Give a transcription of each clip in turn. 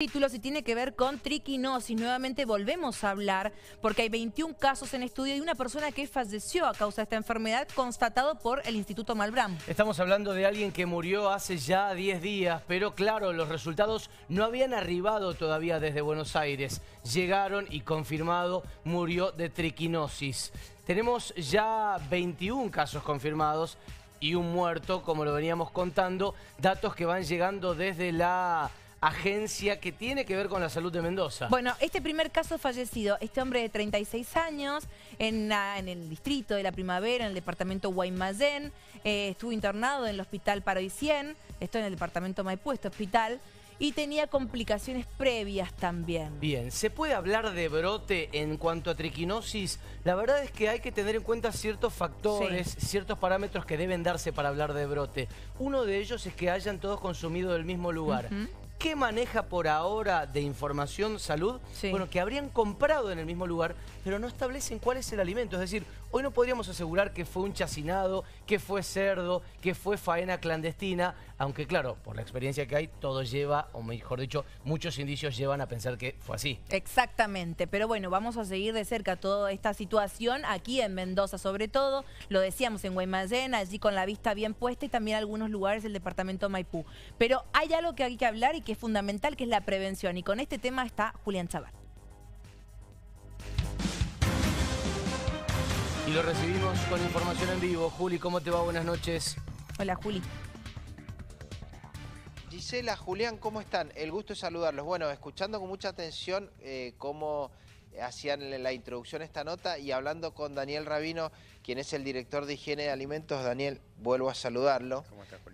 Título si tiene que ver con triquinosis. Nuevamente volvemos a hablar porque hay 21 casos en estudio y una persona que falleció a causa de esta enfermedad constatado por el Instituto Malbram. Estamos hablando de alguien que murió hace ya 10 días, pero claro, los resultados no habían arribado todavía desde Buenos Aires. Llegaron y confirmado murió de triquinosis. Tenemos ya 21 casos confirmados y un muerto, como lo veníamos contando, datos que van llegando desde la agencia que tiene que ver con la salud de Mendoza. Bueno, este primer caso fallecido, este hombre de 36 años, en, en el distrito de la primavera, en el departamento Guaymallén, eh, estuvo internado en el hospital Paroicien, esto en el departamento Maipuesto hospital, y tenía complicaciones previas también. Bien, ¿se puede hablar de brote en cuanto a triquinosis? La verdad es que hay que tener en cuenta ciertos factores, ciertos parámetros que deben darse para hablar de brote. Uno de ellos es que hayan todos consumido del mismo lugar. ¿Qué maneja por ahora de información salud? Bueno, que habrían comprado en el mismo lugar, pero no establecen cuál es el alimento. Es decir, Hoy no podríamos asegurar que fue un chacinado, que fue cerdo, que fue faena clandestina, aunque claro, por la experiencia que hay, todo lleva, o mejor dicho, muchos indicios llevan a pensar que fue así. Exactamente, pero bueno, vamos a seguir de cerca toda esta situación aquí en Mendoza sobre todo, lo decíamos en Guaymallén, allí con la vista bien puesta y también algunos lugares del departamento Maipú. Pero hay algo que hay que hablar y que es fundamental, que es la prevención, y con este tema está Julián Chaval. Y lo recibimos con información en vivo. Juli, ¿cómo te va? Buenas noches. Hola, Juli. Gisela, Julián, ¿cómo están? El gusto de saludarlos. Bueno, escuchando con mucha atención eh, cómo hacían la introducción esta nota y hablando con Daniel Rabino, quien es el director de higiene de alimentos. Daniel, vuelvo a saludarlo.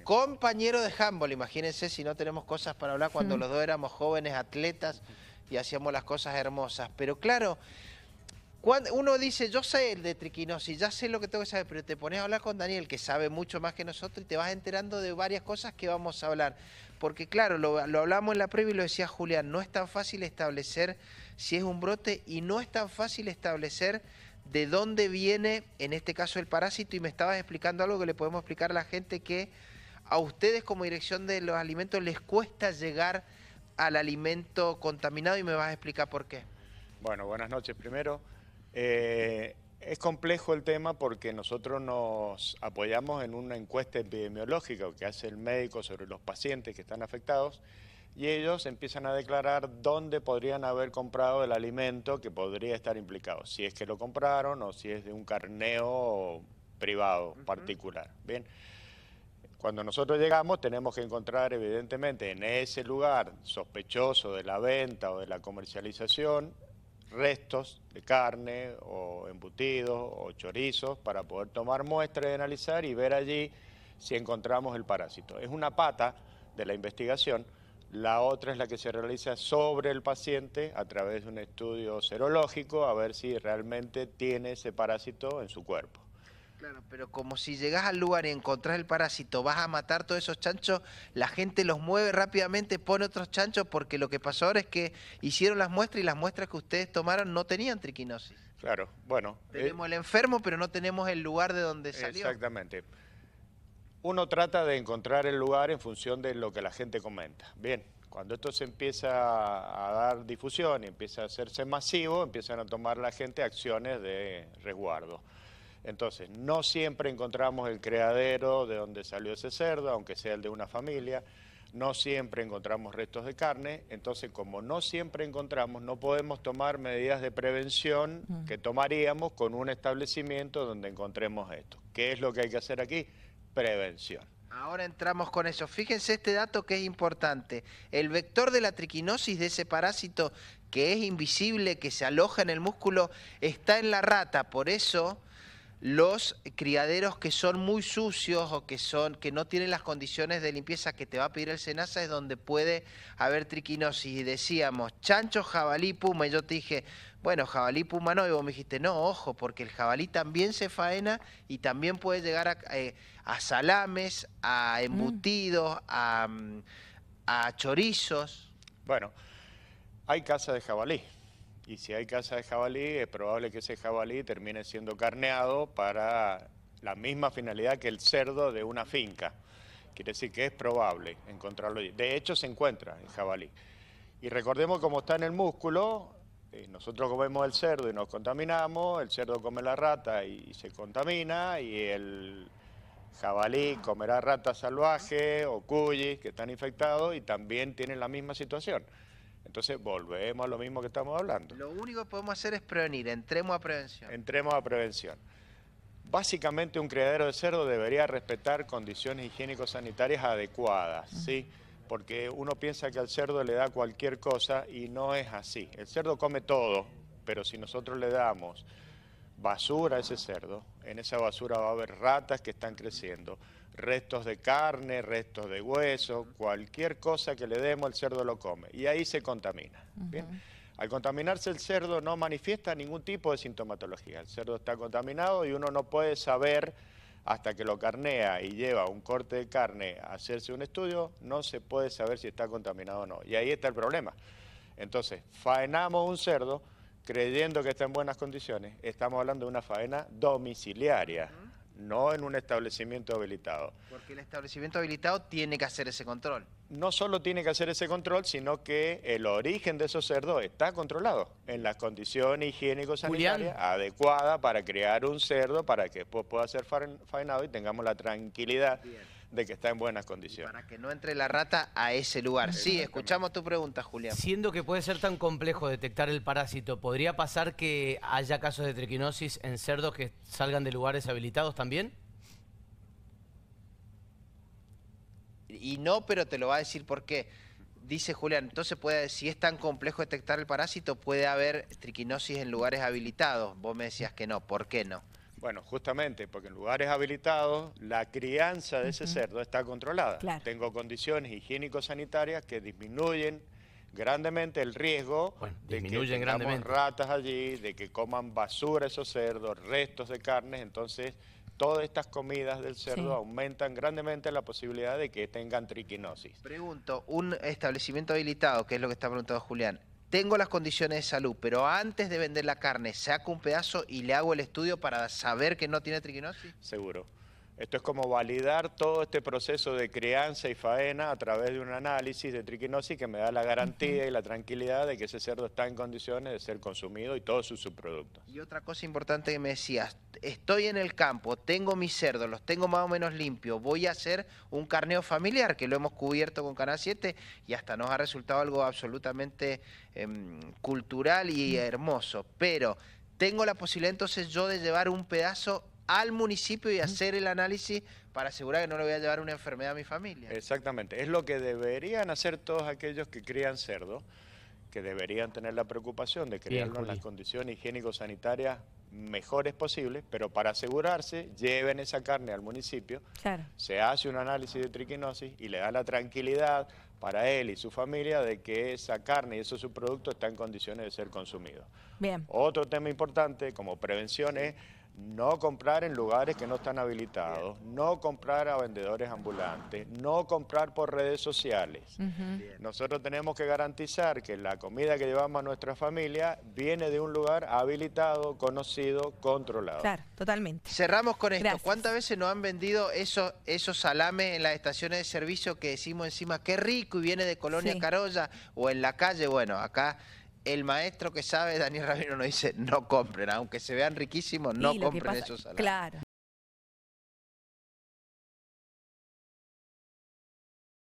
Compañero de handball, imagínense si no tenemos cosas para hablar cuando hmm. los dos éramos jóvenes atletas y hacíamos las cosas hermosas. Pero claro, uno dice, yo sé el de triquinosis, ya sé lo que tengo que saber, pero te pones a hablar con Daniel, que sabe mucho más que nosotros, y te vas enterando de varias cosas que vamos a hablar. Porque claro, lo, lo hablamos en la previa y lo decía Julián, no es tan fácil establecer si es un brote y no es tan fácil establecer de dónde viene, en este caso, el parásito. Y me estabas explicando algo que le podemos explicar a la gente que a ustedes como dirección de los alimentos les cuesta llegar al alimento contaminado y me vas a explicar por qué. Bueno, buenas noches primero. Eh, es complejo el tema porque nosotros nos apoyamos en una encuesta epidemiológica que hace el médico sobre los pacientes que están afectados y ellos empiezan a declarar dónde podrían haber comprado el alimento que podría estar implicado, si es que lo compraron o si es de un carneo privado, particular. Bien. Cuando nosotros llegamos tenemos que encontrar evidentemente en ese lugar sospechoso de la venta o de la comercialización restos de carne o embutidos o chorizos para poder tomar muestra y analizar y ver allí si encontramos el parásito. Es una pata de la investigación. La otra es la que se realiza sobre el paciente a través de un estudio serológico a ver si realmente tiene ese parásito en su cuerpo. Claro, pero como si llegás al lugar y encontrás el parásito, vas a matar todos esos chanchos, la gente los mueve rápidamente, pone otros chanchos, porque lo que pasó ahora es que hicieron las muestras y las muestras que ustedes tomaron no tenían triquinosis. Claro, bueno. Eh, tenemos el enfermo, pero no tenemos el lugar de donde salió. Exactamente. Uno trata de encontrar el lugar en función de lo que la gente comenta. Bien, cuando esto se empieza a dar difusión y empieza a hacerse masivo, empiezan a tomar la gente acciones de resguardo. Entonces, no siempre encontramos el creadero de donde salió ese cerdo, aunque sea el de una familia, no siempre encontramos restos de carne, entonces como no siempre encontramos, no podemos tomar medidas de prevención que tomaríamos con un establecimiento donde encontremos esto. ¿Qué es lo que hay que hacer aquí? Prevención. Ahora entramos con eso. Fíjense este dato que es importante. El vector de la triquinosis de ese parásito que es invisible, que se aloja en el músculo, está en la rata. Por eso los criaderos que son muy sucios o que son que no tienen las condiciones de limpieza que te va a pedir el Senasa es donde puede haber triquinosis. Y decíamos, chancho, jabalí, puma. Y yo te dije, bueno, jabalí, puma no. Y vos me dijiste, no, ojo, porque el jabalí también se faena y también puede llegar a, eh, salames, a mm. embutidos, mm, a, chorizos. Bueno, hay casa de jabalí. Y si hay caza de jabalí, es probable que ese jabalí termine siendo carneado para la misma finalidad que el cerdo de una finca. Quiere decir que es probable encontrarlo. De hecho, se encuentra el jabalí. Y recordemos cómo está en el músculo. Eh, nosotros comemos el cerdo y nos contaminamos, el cerdo come la rata y se contamina, y el jabalí comerá ratas salvajes o cuyis que están infectados y también tienen la misma situación. Entonces volvemos a lo mismo que estamos hablando. Lo único que podemos hacer es prevenir, entremos a prevención. Entremos a prevención. Básicamente un criadero de cerdo debería respetar condiciones higiénico-sanitarias adecuadas, ¿sí? Porque uno piensa que al cerdo le da cualquier cosa y no es así. El cerdo come todo, pero si nosotros le damos basura ese cerdo, en esa basura va a haber ratas que están creciendo, restos de carne, restos de hueso, cualquier cosa que le demos el cerdo lo come y ahí se contamina. Al contaminarse el cerdo no manifiesta ningún tipo de sintomatología, el cerdo está contaminado y uno no puede saber hasta que lo carnea y lleva un corte de carne a hacerse un estudio, no se puede saber si está contaminado o no. Y ahí está el problema. Entonces, faenamos un cerdo, creyendo que está en buenas condiciones, estamos hablando de una faena domiciliaria, no en un establecimiento habilitado. Porque el establecimiento habilitado tiene que hacer ese control. No solo tiene que hacer ese control, sino que el origen de esos cerdos está controlado en las condiciones higiénico-sanitarias adecuadas para crear un cerdo para que después pueda ser faenado y tengamos la tranquilidad de que está en buenas condiciones. Para que no entre la rata a ese lugar. Sí, escuchamos tu pregunta, Julián. Siendo que puede ser tan complejo detectar el parásito, ¿podría pasar que haya casos de triquinosis en cerdos que salgan de lugares habilitados también? Y no, pero te lo va a decir por qué. Dice Julián, entonces puede, si es tan complejo detectar el parásito, puede haber triquinosis en lugares habilitados. Vos me decías que no, ¿por qué no? Bueno, justamente porque en lugares habilitados la crianza de ese cerdo está controlada. Tengo condiciones higiénico-sanitarias que disminuyen grandemente el riesgo de que tengamos ratas allí, de que coman basura esos cerdos, restos de carnes, entonces todas estas comidas del cerdo aumentan grandemente la posibilidad de que tengan triquinosis. Pregunto, un establecimiento habilitado, que es lo que está preguntando Julián, tengo las condiciones de salud, pero antes de vender la carne, saco un pedazo y le hago el estudio para saber que no tiene triquinosis? Seguro. Esto es como validar todo este proceso de crianza y faena a través de un análisis de triquinosis que me da la garantía y la tranquilidad de que ese cerdo está en condiciones de ser consumido y todos sus subproductos. Y otra cosa importante que me decías, estoy en el campo, tengo mis cerdos, los tengo más o menos limpios, voy a hacer un carneo familiar, que lo hemos cubierto con Canal 7 y hasta nos ha resultado algo absolutamente em, cultural y hermoso, pero tengo la posibilidad entonces yo de llevar un pedazo al municipio y hacer el análisis para asegurar que no le voy a llevar una enfermedad a mi familia. Exactamente, es lo que deberían hacer todos aquellos que crían cerdo, que deberían tener la preocupación de criarlo en las condiciones higiénico-sanitarias mejores posibles, pero para asegurarse, lleven esa carne al municipio, se hace un análisis de triquinosis y le da la tranquilidad para él y su familia de que esa carne y esos subproductos están en condiciones de ser consumidos. Bien. Otro tema importante como prevención es no comprar en lugares que no están habilitados, no comprar a vendedores ambulantes, no comprar por redes sociales. Nosotros tenemos que garantizar que la comida que llevamos a nuestra familia viene de un lugar habilitado, conocido, controlado. Claro, totalmente. Cerramos con esto. ¿Cuántas veces nos han vendido esos, esos salames en las estaciones de servicio que decimos encima, qué rico y viene de Colonia Carolla o en la calle? Bueno, acá el maestro que sabe, Daniel Ramiro, nos dice, no compren, aunque se vean riquísimos, no compren esos salarios.